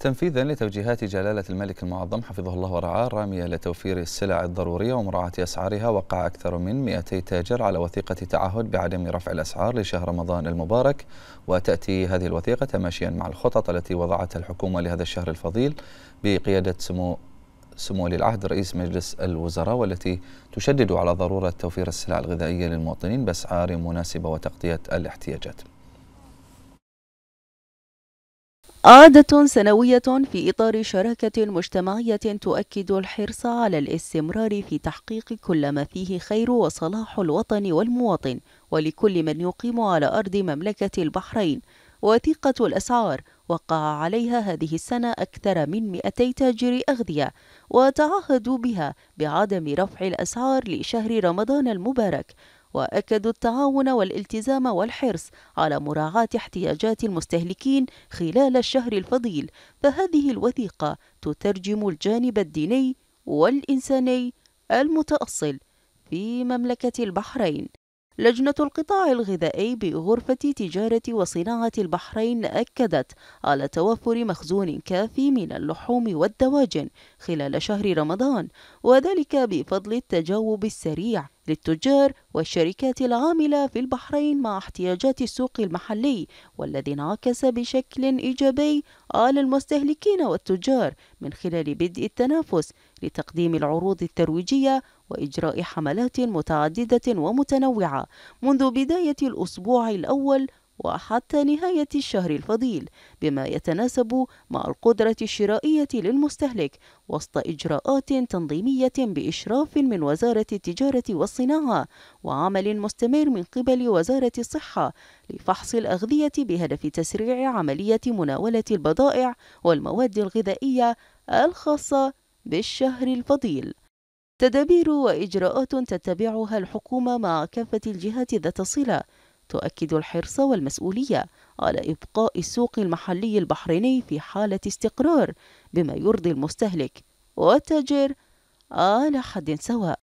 تنفيذا لتوجيهات جلالة الملك المعظم حفظه الله ورعاه الرامية لتوفير السلع الضرورية ومراعاة أسعارها وقع أكثر من 200 تاجر على وثيقة تعهد بعدم رفع الأسعار لشهر رمضان المبارك وتأتي هذه الوثيقة تماشيا مع الخطط التي وضعتها الحكومة لهذا الشهر الفضيل بقيادة سمو سمو ولي العهد رئيس مجلس الوزراء والتي تشدد على ضرورة توفير السلع الغذائية للمواطنين بأسعار مناسبة وتغطية الاحتياجات عادة سنوية في إطار شراكة مجتمعية تؤكد الحرص على الاستمرار في تحقيق كل ما فيه خير وصلاح الوطن والمواطن ولكل من يقيم على أرض مملكة البحرين وثيقة الأسعار وقع عليها هذه السنة أكثر من 200 تاجر أغذية وتعهدوا بها بعدم رفع الأسعار لشهر رمضان المبارك وأكدوا التعاون والالتزام والحرص على مراعاة احتياجات المستهلكين خلال الشهر الفضيل فهذه الوثيقة تترجم الجانب الديني والإنساني المتأصل في مملكة البحرين لجنة القطاع الغذائي بغرفة تجارة وصناعة البحرين أكدت على توفر مخزون كافي من اللحوم والدواجن خلال شهر رمضان وذلك بفضل التجاوب السريع للتجار والشركات العاملة في البحرين مع احتياجات السوق المحلي والذي انعكس بشكل إيجابي على المستهلكين والتجار من خلال بدء التنافس لتقديم العروض الترويجية وإجراء حملات متعددة ومتنوعة منذ بداية الأسبوع الأول وحتى نهاية الشهر الفضيل بما يتناسب مع القدرة الشرائية للمستهلك وسط إجراءات تنظيمية بإشراف من وزارة التجارة والصناعة وعمل مستمر من قبل وزارة الصحة لفحص الأغذية بهدف تسريع عملية مناولة البضائع والمواد الغذائية الخاصة بالشهر الفضيل تدابير وإجراءات تتبعها الحكومة مع كافة الجهات ذات الصلة تؤكد الحرص والمسؤولية على إبقاء السوق المحلي البحريني في حالة استقرار بما يرضي المستهلك والتاجر على حد سواء